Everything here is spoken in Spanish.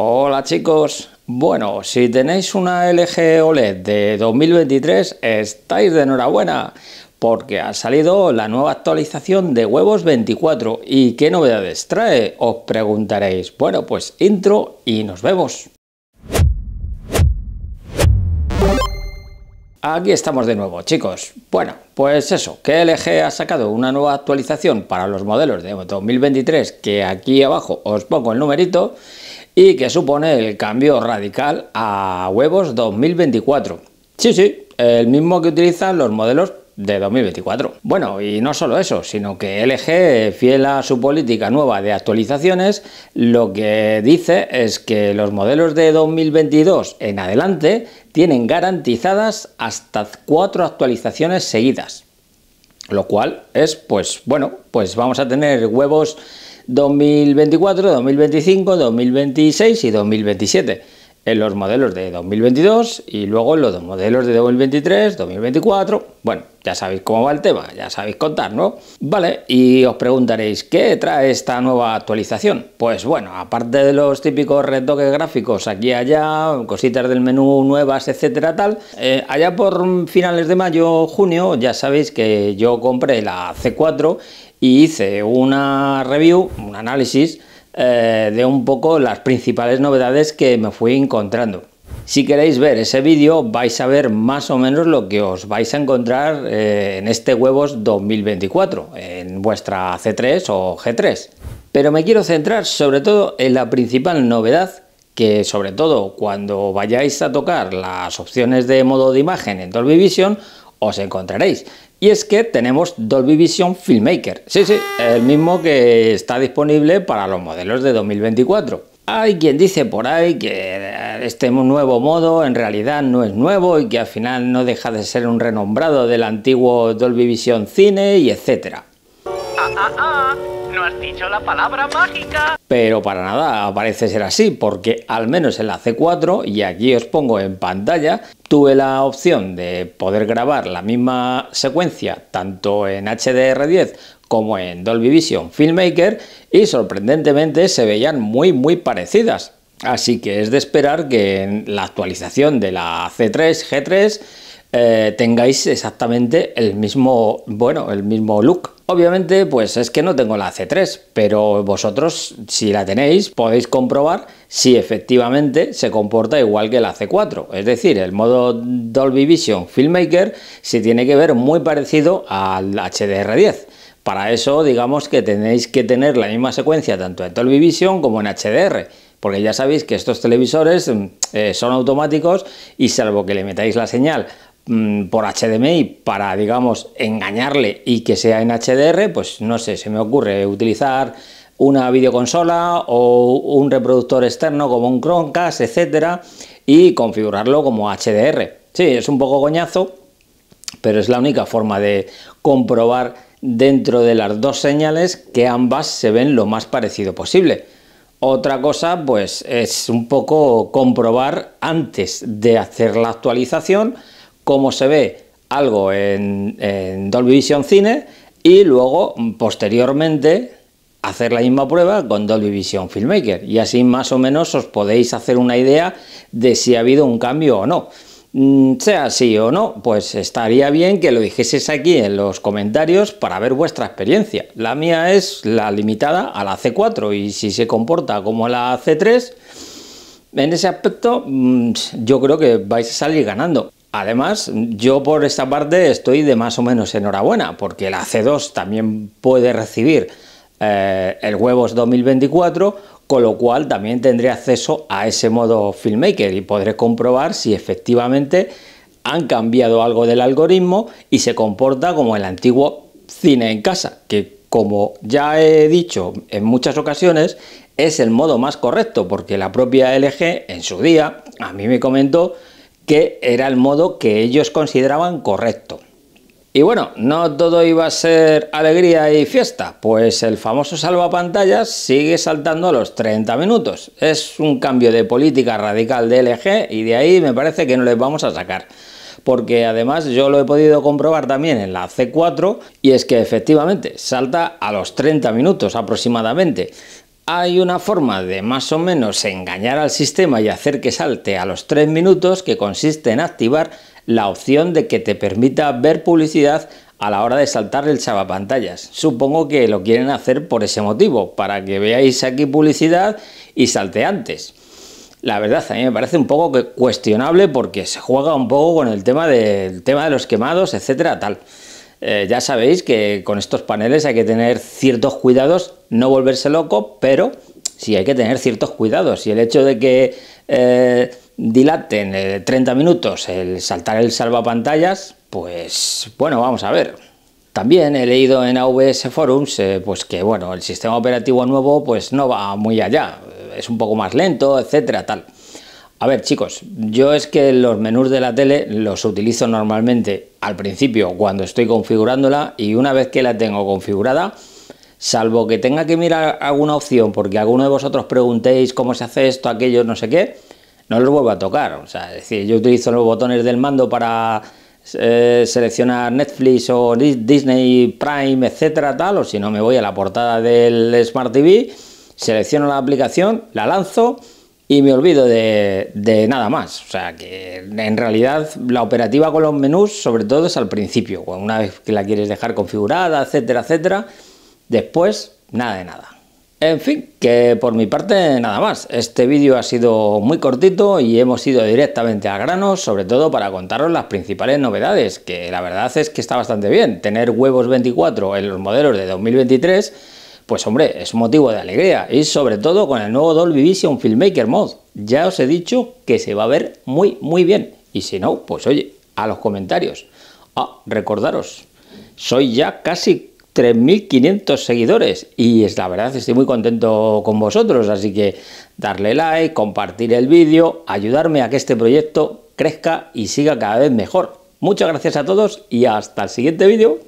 Hola chicos, bueno, si tenéis una LG OLED de 2023 estáis de enhorabuena porque ha salido la nueva actualización de huevos 24 y qué novedades trae, os preguntaréis. Bueno, pues intro y nos vemos. Aquí estamos de nuevo, chicos. Bueno, pues eso, que LG ha sacado una nueva actualización para los modelos de 2023 que aquí abajo os pongo el numerito y que supone el cambio radical a huevos 2024. Sí, sí, el mismo que utilizan los modelos de 2024. Bueno, y no solo eso, sino que LG, fiel a su política nueva de actualizaciones, lo que dice es que los modelos de 2022 en adelante tienen garantizadas hasta cuatro actualizaciones seguidas. Lo cual es, pues bueno, pues vamos a tener huevos 2024, 2025, 2026 y 2027 en los modelos de 2022 y luego en los modelos de 2023, 2024. Bueno, ya sabéis cómo va el tema, ya sabéis contar, ¿no? Vale, y os preguntaréis, ¿qué trae esta nueva actualización? Pues bueno, aparte de los típicos retoques gráficos aquí y allá, cositas del menú nuevas, etcétera, tal, eh, allá por finales de mayo, o junio, ya sabéis que yo compré la C4 y hice una review, un análisis eh, de un poco las principales novedades que me fui encontrando. Si queréis ver ese vídeo vais a ver más o menos lo que os vais a encontrar eh, en este huevos 2024, en vuestra C3 o G3. Pero me quiero centrar sobre todo en la principal novedad que sobre todo cuando vayáis a tocar las opciones de modo de imagen en Dolby Vision os encontraréis, y es que tenemos Dolby Vision Filmmaker. Sí, sí, el mismo que está disponible para los modelos de 2024. Hay quien dice por ahí que eh, este nuevo modo en realidad no es nuevo y que al final no deja de ser un renombrado del antiguo Dolby Vision Cine y etcétera. Ah, ah, ah dicho la palabra mágica. Pero para nada parece ser así, porque al menos en la C4, y aquí os pongo en pantalla, tuve la opción de poder grabar la misma secuencia tanto en HDR10 como en Dolby Vision Filmmaker y sorprendentemente se veían muy muy parecidas. Así que es de esperar que en la actualización de la C3, G3 eh, tengáis exactamente el mismo, bueno, el mismo look. Obviamente, pues es que no tengo la C3, pero vosotros, si la tenéis, podéis comprobar si efectivamente se comporta igual que la C4. Es decir, el modo Dolby Vision Filmmaker se tiene que ver muy parecido al HDR10. Para eso, digamos que tenéis que tener la misma secuencia tanto en Dolby Vision como en HDR porque ya sabéis que estos televisores mm, eh, son automáticos y salvo que le metáis la señal Mm, por HDMI para, digamos, engañarle y que sea en HDR, pues no sé, se me ocurre utilizar una videoconsola o un reproductor externo como un Chromecast, etcétera, y configurarlo como HDR. Sí, es un poco coñazo, pero es la única forma de comprobar dentro de las dos señales que ambas se ven lo más parecido posible. Otra cosa, pues, es un poco comprobar antes de hacer la actualización cómo se ve algo en, en Dolby Vision Cine y luego posteriormente hacer la misma prueba con Dolby Vision Filmmaker y así más o menos os podéis hacer una idea de si ha habido un cambio o no. Mm, sea así o no, pues estaría bien que lo dijeseis aquí en los comentarios para ver vuestra experiencia. La mía es la limitada a la C4 y si se comporta como la C3, en ese aspecto mm, yo creo que vais a salir ganando. Además, yo por esta parte estoy de más o menos enhorabuena, porque la C2 también puede recibir eh, el Huevos 2024, con lo cual también tendré acceso a ese modo Filmmaker y podré comprobar si efectivamente han cambiado algo del algoritmo y se comporta como el antiguo cine en casa, que como ya he dicho en muchas ocasiones, es el modo más correcto, porque la propia LG en su día a mí me comentó que era el modo que ellos consideraban correcto. Y bueno, no todo iba a ser alegría y fiesta, pues el famoso salvapantallas sigue saltando a los 30 minutos. Es un cambio de política radical de LG y de ahí me parece que no les vamos a sacar porque además yo lo he podido comprobar también en la C4 y es que efectivamente salta a los 30 minutos aproximadamente. Hay una forma de más o menos engañar al sistema y hacer que salte a los 3 minutos que consiste en activar la opción de que te permita ver publicidad a la hora de saltar el pantallas. Supongo que lo quieren hacer por ese motivo, para que veáis aquí publicidad y salte antes. La verdad, a mí me parece un poco cuestionable porque se juega un poco con el tema, del tema de los quemados, etcétera, tal. Eh, ya sabéis que con estos paneles hay que tener ciertos cuidados, no volverse loco, pero sí hay que tener ciertos cuidados. Y el hecho de que eh, dilaten 30 eh, minutos el saltar el salvapantallas, pues bueno, vamos a ver. También he leído en AVS Forums pues que bueno, el sistema operativo nuevo pues no va muy allá, es un poco más lento, etcétera, tal. A ver, chicos, yo es que los menús de la tele los utilizo normalmente al principio cuando estoy configurándola y una vez que la tengo configurada, salvo que tenga que mirar alguna opción porque alguno de vosotros preguntéis cómo se hace esto, aquello, no sé qué, no los vuelvo a tocar. O sea, es decir, yo utilizo los botones del mando para eh, seleccionar Netflix o Disney Prime, etcétera, tal, o si no me voy a la portada del Smart TV, selecciono la aplicación, la lanzo y me olvido de, nada más. O sea, que en realidad la operativa con los menús, sobre todo, es al principio, una vez que la quieres dejar configurada, etcétera, etcétera. Después, nada de nada. En fin, que por mi parte nada más. Este vídeo ha sido muy cortito y hemos ido directamente a grano, sobre todo para contaros las principales novedades, que la verdad es que está bastante bien. Tener huevos 24 en los modelos de 2023 pues hombre, es motivo de alegría. Y sobre todo con el nuevo Dolby Vision Filmmaker Mod. Ya os he dicho que se va a ver muy, muy bien. Y si no, pues oye, a los comentarios. Ah, recordaros, soy ya casi 3.500 seguidores y es la verdad estoy muy contento con vosotros, así que darle like, compartir el vídeo, ayudarme a que este proyecto crezca y siga cada vez mejor. Muchas gracias a todos y hasta el siguiente vídeo.